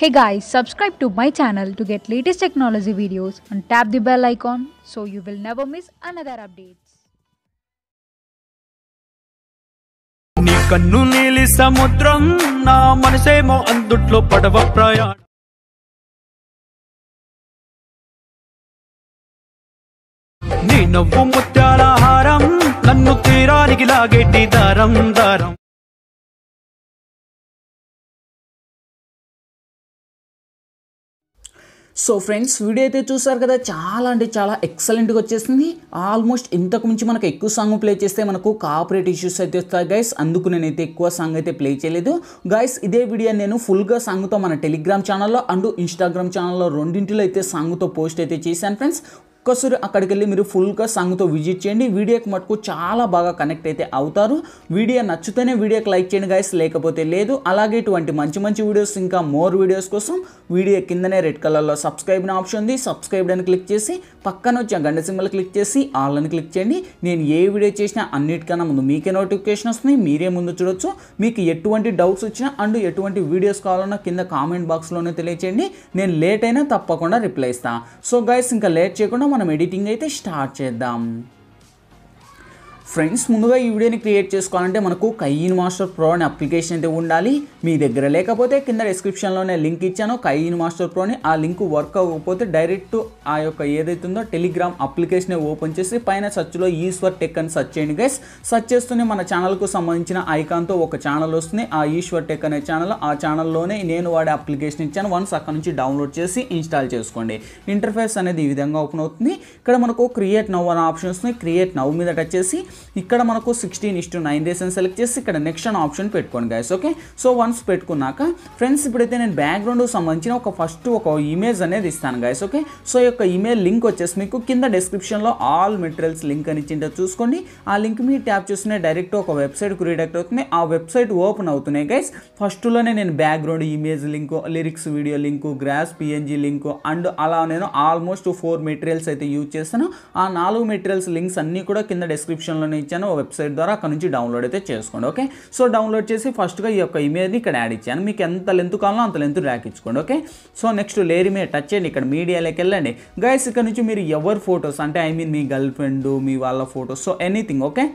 Hey guys, subscribe to my channel to get latest technology videos and tap the bell icon so you will never miss another updates. నీ కన్ను నీలి సముద్రం నా మనసేమో అందుట్లో పడవ ప్రయాణం నీ నవ్వు ముత్యాల హారం నన్ను తీరానికి లాగేటి దారం సో ఫ్రెండ్స్ వీడియో అయితే చూసారు కదా చాలా అంటే చాలా ఎక్సలెంట్గా వచ్చేసింది ఆల్మోస్ట్ ఇంతకు మించి మనకు ఎక్కువ సాంగ్ ప్లే చేస్తే మనకు కాపరేట్ ఇష్యూస్ అయితే వస్తాయి గైస్ అందుకు నేనైతే ఎక్కువ సాంగ్ అయితే ప్లే చేయలేదు గైస్ ఇదే వీడియో నేను ఫుల్గా సాంగ్తో మన టెలిగ్రామ్ ఛానల్లో అండ్ ఇన్స్టాగ్రామ్ ఛానల్లో రెండింటిలో అయితే సాంగ్తో పోస్ట్ అయితే చేశాను ఫ్రెండ్స్ ఒక్కసారి అక్కడికి వెళ్ళి మీరు ఫుల్గా సంగ్తో విజిట్ చేయండి వీడియోకి మటుకు చాలా బాగా కనెక్ట్ అయితే అవుతారు వీడియో నచ్చితేనే వీడియోకి లైక్ చేయండి గైస్ లేకపోతే లేదు అలాగే ఇటువంటి మంచి మంచి వీడియోస్ ఇంకా మోర్ వీడియోస్ కోసం వీడియో కిందనే రెడ్ కలర్లో సబ్స్క్రైబ్ ఆప్షన్ ఉంది సబ్స్క్రైబ్ అని క్లిక్ చేసి పక్కన వచ్చి గండ సింబల్ క్లిక్ చేసి ఆల్ అని క్లిక్ చేయండి నేను ఏ వీడియో చేసినా అన్నిటికన్నా ముందు మీకే నోటిఫికేషన్ వస్తుంది మీరే ముందు చూడొచ్చు మీకు ఎటువంటి డౌట్స్ వచ్చినా అండ్ ఎటువంటి వీడియోస్ కావాలన్నా కింద కామెంట్ బాక్స్లోనే తెలియచేయండి నేను లేట్ అయినా తప్పకుండా రిప్లై ఇస్తాను సో గైస్ ఇంకా లేట్ చేయకుండా మనం ఎడిటింగ్ అయితే స్టార్ట్ చేద్దాం ఫ్రెండ్స్ ముందుగా ఈ వీడియోని క్రియేట్ చేసుకోవాలంటే మనకు కయ్యిన్ మాస్టర్ ప్రో అనే అప్లికేషన్ అయితే ఉండాలి మీ దగ్గర లేకపోతే కింద డిస్క్రిప్షన్లోనే లింక్ ఇచ్చాను కయ్యిన్ మాస్టర్ ప్రోని ఆ లింక్ వర్క్ అవ్వకపోతే డైరెక్ట్ ఆ యొక్క ఏదైతుందో టెలిగ్రామ్ అప్లికేషన్ ఓపెన్ చేసి పైన సర్చ్లో ఈశ్వర్ టెక్ అని సర్చ్ చేయండి గైస్ సర్చ్ చేస్తూనే మన ఛానల్కు సంబంధించిన ఐకాన్తో ఒక ఛానల్ వస్తుంది ఆ ఈశ్వర్ టెక్ అనే ఛానల్ ఆ ఛానల్లోనే నేను వాడే అప్లికేషన్ ఇచ్చాను వన్స్ అక్కడ నుంచి డౌన్లోడ్ చేసి ఇన్స్టాల్ చేసుకోండి ఇంటర్ఫేస్ అనేది ఈ విధంగా ఓపెన్ అవుతుంది ఇక్కడ మనకు క్రియేట్ నవ్ అనే ఆప్షన్ వస్తుంది క్రియేట్ నవ్ మీద టచ్ చేసి ఇక్కడ మనకు సిక్స్టీన్ ఇష్టు నైన్ డేస్ అని సెలెక్ట్ చేసి ఇక్కడ నెక్స్ట్ అని ఆప్షన్ పెట్టుకోండి గైస్ ఓకే సో వన్స్ పెట్టుకున్నాక ఫ్రెండ్స్ ఇప్పుడైతే నేను బ్యాక్గ్రౌండ్కి సంబంధించిన ఒక ఫస్ట్ ఒక ఇమేజ్ అనేది ఇస్తాను గైస్ ఓకే సో యొక్క ఇమేజ్ లింక్ వచ్చేసి మీకు కింద డిస్క్రిప్షన్లో ఆల్ మెటీరియల్స్ లింక్ అని ఇచ్చిందో చూసుకోండి ఆ లింక్ మీరు ట్యాప్ చేస్తూనే డైరెక్ట్ ఒక వెబ్సైట్కు రీడక్ట్ అవుతుంది ఆ వెబ్సైట్ ఓపెన్ అవుతున్నాయి గైస్ ఫస్ట్లోనే నేను background image link lyrics video link grass PNG link and అలా నేను ఆల్మోస్ట్ ఫోర్ మెటీరియల్స్ అయితే యూజ్ చేస్తాను ఆ నాలుగు మెటీరియల్స్ లింక్స్ అన్నీ కూడా కింద డిస్క్రిప్షన్లో డిస్క్రిప్షన్లోనే ఇచ్చాను వెబ్సైట్ ద్వారా అక్కడ నుంచి డౌన్లోడ్ అయితే చేసుకోండి ఓకే సో డౌన్లోడ్ చేసి ఫస్ట్గా ఈ యొక్క ఇమేజ్ని ఇక్కడ యాడ్ ఇచ్చాను మీకు ఎంత లెంత్ కావాలో అంత లెంత్ ర్యాక్ ఇచ్చుకోండి ఓకే సో నెక్స్ట్ లేరి మీద టచ్ చేయండి ఇక్కడ మీడియాలోకి వెళ్ళండి గైస్ ఇక్కడ నుంచి మీరు ఎవరి ఫొటోస్ అంటే ఐ మీన్ మీ గర్ల్ ఫ్రెండ్ మీ వాళ్ళ ఫొటోస్ సో ఎనీథింగ్ ఓకే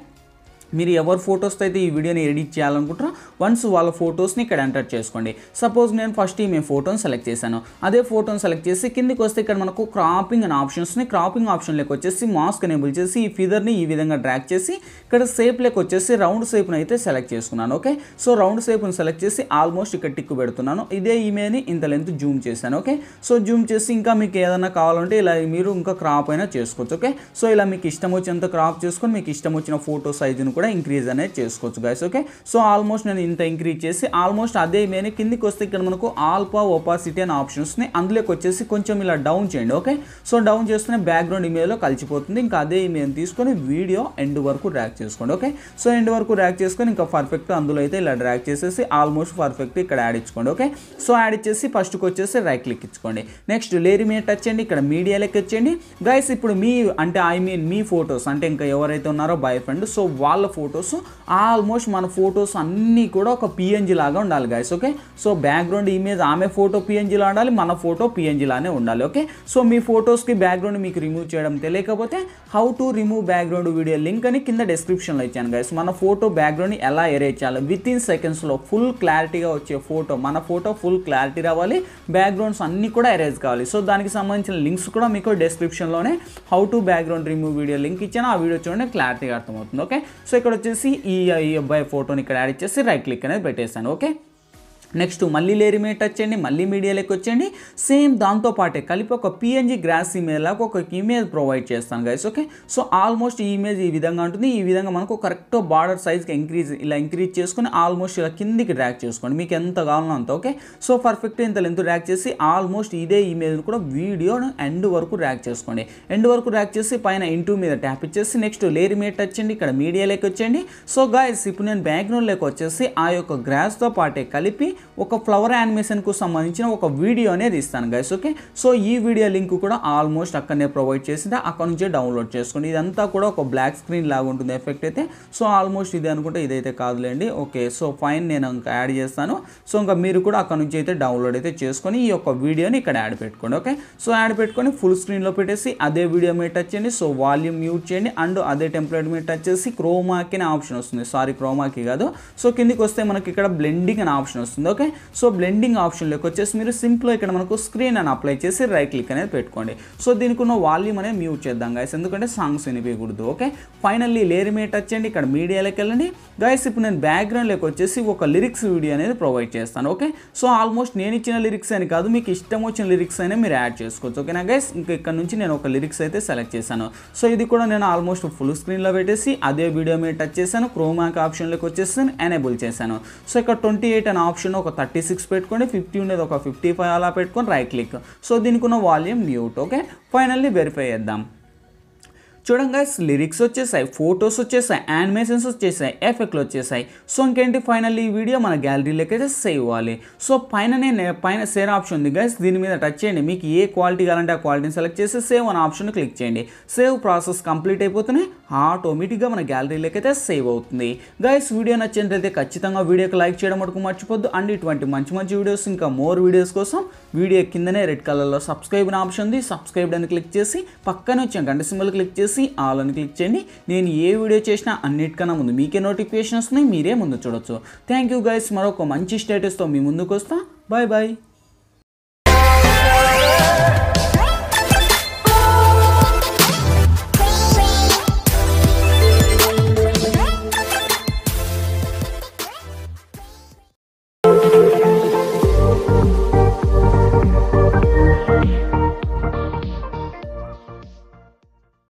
మీరు ఎవరి ఫొటోస్తో అయితే ఈ వీడియోని ఎడిట్ చేయాలనుకుంటున్నా వన్స్ వాళ్ళ ఫొటోస్ని ఇక్కడ ఎంటర్ చేసుకోండి సపోజ్ నేను ఫస్ట్ ఈ మేము ఫోటోని సెలెక్ట్ చేశాను అదే ఫోటోని సెలెక్ట్ చేసి కిందికి వస్తే ఇక్కడ మనకు క్రాపింగ్ అనే ఆప్షన్స్ని క్రాపింగ్ లెక్క వచ్చేసి మాస్క్ ఎనేబుల్ చేసి ఈ ఫిదర్ని ఈ విధంగా డ్రాక్ చేసి ఇక్కడ షేప్లోకి వచ్చేసి రౌండ్ షేప్ని అయితే సెలెక్ట్ చేసుకున్నాను ఓకే సో రౌండ్ షేప్ని సెలెక్ట్ చేసి ఆల్మోస్ట్ ఇక్కడ టిక్ పెడుతున్నాను ఇదే ఇమేజ్ని ఇంత లెంత్ జూమ్ చేశాను ఓకే సో జూమ్ చేసి ఇంకా మీకు ఏదైనా కావాలంటే ఇలా మీరు ఇంకా క్రాప్ అయినా చేసుకోవచ్చు ఓకే సో ఇలా మీకు ఇష్టం వచ్చినంత క్రాప్ చేసుకొని మీకు ఇష్టం వచ్చిన ఫోటో సైజును కూడా ఇంక్రీజ్ అనేది చేసుకోవచ్చు గాయస్ ఓకే సో ఆల్మోస్ట్ నేను ఇంత ఇంక్రీజ్ చేసి ఆల్మోస్ట్ అదే మేము కిందికి వస్తే ఇక్కడ మనకు ఆల్పా ఒపాసిటీ అనే ఆప్షన్స్ని అందులోకి వచ్చేసి కొంచెం ఇలా డౌన్ చేయండి ఓకే సో డౌన్ చేస్తూనే బ్యాక్గ్రౌండ్ ఇమేజ్లో కలిసిపోతుంది ఇంకా అదే ఇమేజ్ తీసుకొని వీడియో ఎండ్ వరకు ర్యాక్ చేసుకోండి ఓకే సో ఎండ్ వరకు ర్యాక్ చేసుకొని ఇంకా పర్ఫెక్ట్ అందులో అయితే ఇలా ర్యాక్ చేసేసి ఆల్మోస్ట్ పర్ఫెక్ట్ ఇక్కడ యాడ్ ఇచ్చుకోండి ఓకే సో యాడ్ ఇచ్చేసి ఫస్ట్కి వచ్చేసి రైట్ క్లిక్ ఇచ్చుకోండి నెక్స్ట్ లేరి మీద టచ్ చేయండి ఇక్కడ మీడియా లెక్క ఇచ్చేయండి గైస్ ఇప్పుడు మీ అంటే ఐ మీన్ మీ ఫొటోస్ అంటే ఇంకా ఎవరైతే ఉన్నారో బాయ్ ఫ్రెండ్ సో వాళ్ళ ఫొటోస్ ఆల్మోస్ట్ మన ఫొటోస్ అన్నీ కూడా ఒక పిఎన్జీ లాగా ఉండాలి guys okay so background image ఆమె ఫోటో లా ఉండాలి మన ఫోటో పిఎన్జీలానే ఉండాలి ఓకే సో మీ ఫొటోస్కి బ్యాక్గ్రౌండ్ మీకు రిమూవ్ చేయడం తెలియకపోతే how to remove background video link అని కింద డిస్క్రిప్షన్లో ఇచ్చాను గైస్ మన ఫోటో బ్యాక్గ్రౌండ్ ఎలా ఎరేజ్ చేయాలి విత్ ఇన్ సెకండ్స్లో ఫుల్ క్లారిటీగా వచ్చే ఫోటో మన ఫోటో ఫుల్ క్లారిటీ రావాలి బ్యాక్గ్రౌండ్స్ అన్నీ కూడా ఎరేజ్ కావాలి సో దానికి సంబంధించిన లింక్స్ కూడా మీకు డిస్క్రిప్షన్లోనే how to background remove video link ఇచ్చాను ఆ వీడియో చూడండి క్లారిటీగా అర్థమవుతుంది ఓకే సో ఇక్కడ వచ్చేసి ఈ ఈ బై ఫోటోని ఇక్కడ యాడ్ చేసి రైట్ క్లిక్ అనేది పెట్టేసాను ఓకే నెక్స్ట్ మళ్ళీ లేరి మీద టచ్ చేయండి మళ్ళీ మీడియాలోకి వచ్చేయండి సేమ్ దాంతోపాటే కలిపి ఒక పిఎన్జీ గ్రాస్ ఇమేజ్ లాగా ఒక ఇమేజ్ ప్రొవైడ్ చేస్తాను గైస్ ఓకే సో ఆల్మోస్ట్ ఈ ఇమేజ్ ఈ విధంగా ఉంటుంది ఈ విధంగా మనకు కరెక్ట్ బార్డర్ సైజ్కి ఇంక్రీజ్ ఇలా ఇంక్రీజ్ చేసుకుని ఆల్మోస్ట్ ఇలా కిందికి డ్రాక్ చేసుకోండి మీకు ఎంత కావాలో అంత ఓకే సో పర్ఫెక్ట్ ఇంత లెంత్ ర్యాక్ చేసి ఆల్మోస్ట్ ఇదే ఇమేజ్ని కూడా వీడియోను ఎండ్ వరకు ర్యాక్ చేసుకోండి ఎండ్ వరకు ర్యాక్ చేసి పైన ఇంటూ మీద ట్యాప్ ఇచ్చేసి నెక్స్ట్ లేరి మీద టచ్ చేయండి ఇక్కడ మీడియాలోకి వచ్చేయండి సో గాయస్ ఇప్పుడు నేను బ్యాక్గ్రౌండ్లోకి వచ్చేసి ఆ యొక్క గ్రాస్తో పాటే కలిపి ఒక ఫ్లవర్ యానిమేషన్కు సంబంధించిన ఒక వీడియో అనేది ఇస్తాను గైస్ ఓకే సో ఈ వీడియో లింక్ కూడా ఆల్మోస్ట్ అక్కడనే ప్రొవైడ్ చేసింది అక్కడ నుంచే డౌన్లోడ్ చేసుకోండి ఇదంతా కూడా ఒక బ్లాక్ స్క్రీన్ లాగా ఉంటుంది ఎఫెక్ట్ అయితే సో ఆల్మోస్ట్ ఇది అనుకుంటే ఇదైతే కాదులేండి ఓకే సో ఫైన్ నేను ఇంకా యాడ్ చేస్తాను సో ఇంకా మీరు కూడా అక్కడ నుంచి అయితే డౌన్లోడ్ అయితే చేసుకొని ఈ యొక్క వీడియోని ఇక్కడ యాడ్ పెట్టుకోండి ఓకే సో యాడ్ పెట్టుకొని ఫుల్ స్క్రీన్లో పెట్టేసి అదే వీడియో మీద టచ్ చేయండి సో వాల్యూమ్ మ్యూట్ చేయండి అండ్ అదే టెంప్లెట్ మీద టచ్ చేసి క్రోమాకి అనే ఆప్షన్ వస్తుంది సారీ క్రోమాకి కాదు సో కిందికి వస్తే మనకి ఇక్కడ బ్లెండింగ్ అనే ఆప్షన్ వస్తుంది ఓకే సో బ్లెండింగ్ ఆప్షన్లోకి వచ్చేసి మీరు సింపుల్ ఇక్కడ మనకు స్క్రీన్ అని అప్లై చేసి రైట్ క్లిక్ అనేది పెట్టుకోండి సో దీనికి ఉన్న వాల్యూమ్ అనేది మ్యూట్ చేద్దాం గైస్ ఎందుకంటే సాంగ్స్ వినిపించకూడదు ఓకే ఫైనల్లీ లేయర్ మీద టచ్ చేయండి ఇక్కడ మీడియాలోకి వెళ్ళండి గైస్ ఇప్పుడు నేను బ్యాక్గ్రౌండ్లోకి వచ్చేసి ఒక లిరిక్స్ వీడియో అనేది ప్రొవైడ్ చేస్తాను ఓకే సో ఆల్మోస్ట్ నేను ఇచ్చిన లిరిక్స్ అని కాదు మీకు ఇష్టం వచ్చిన లిరిక్స్ అయినా మీరు యాడ్ చేసుకోవచ్చు ఓకేనా గైస్ ఇంకా ఇక్కడ నుంచి నేను ఒక లిరిక్స్ అయితే సెలెక్ట్ చేశాను సో ఇది కూడా నేను ఆల్మోస్ట్ ఫుల్ స్క్రీన్లో పెట్టేసి అదే వీడియో మీద టచ్ చేశాను క్రోమాక్ ఆప్షన్లోకి వచ్చేసి ఎనేబుల్ చేశాను సో ఇక్కడ ట్వంటీ ఎయిట్ అనే ఆప్షన్ ఒక థర్టీ సిక్స్ పెట్టుకోండి ఫిఫ్టీ ఉండేది ఒక ఫిఫ్టీ ఫైవ్ అలా పెట్టుకొని రైట్ క్లిక్ సో దీనికి ఉన్న volume mute okay finally verify చేద్దాం చూడండి చూడంగా లిరిక్స్ వచ్చేసాయి ఫొటోస్ వచ్చేసాయి యానిమేషన్స్ వచ్చేసాయి ఎఫెక్ట్లు వచ్చేసాయి సో ఇంకేంటి ఫైనల్లీ ఈ వీడియో మన గ్యాలరీలోకి అయితే సేవ్ అవ్వాలి సో పైన నేను పైన సేర్ ఆప్షన్ ఉంది గైస్ దీని మీద టచ్ చేయండి మీకు ఏ క్వాలిటీ కావాలంటే ఆ క్వాలిటీని సెలెక్ట్ చేసి సేవ్ అనే ఆప్షన్ క్లిక్ చేయండి సేవ్ ప్రాసెస్ కంప్లీట్ అయిపోతున్నాయి ఆటోమేటిక్గా మన గ్యాలరీలోకి అయితే సేవ్ అవుతుంది గైస్ వీడియో నచ్చినట్లయితే ఖచ్చితంగా వీడియోకి లైక్ చేయడం మటుకు మర్చిపోద్దు అండ్ ఇటువంటి మంచి మంచి వీడియోస్ ఇంకా మోర్ వీడియోస్ కోసం వీడియో కిందనే రెడ్ కలర్లో సబ్స్క్రైబ్ అనే ఆప్షన్ ఉంది సబ్స్క్రైబ్ అని క్లిక్ చేసి పక్కనే వచ్చిన గంట సింబల్ క్లిక్ చేసి ఆల్ అని క్లిక్ చేయండి నేను ఏ వీడియో చేసినా అన్నిటికన్నా ముందు మీకే నోటిఫికేషన్ వస్తున్నాయి మీరే ముందు చూడొచ్చు థ్యాంక్ యూ గైస్ మరొక మంచి స్టేటస్తో మీ ముందుకు వస్తా బాయ్ బాయ్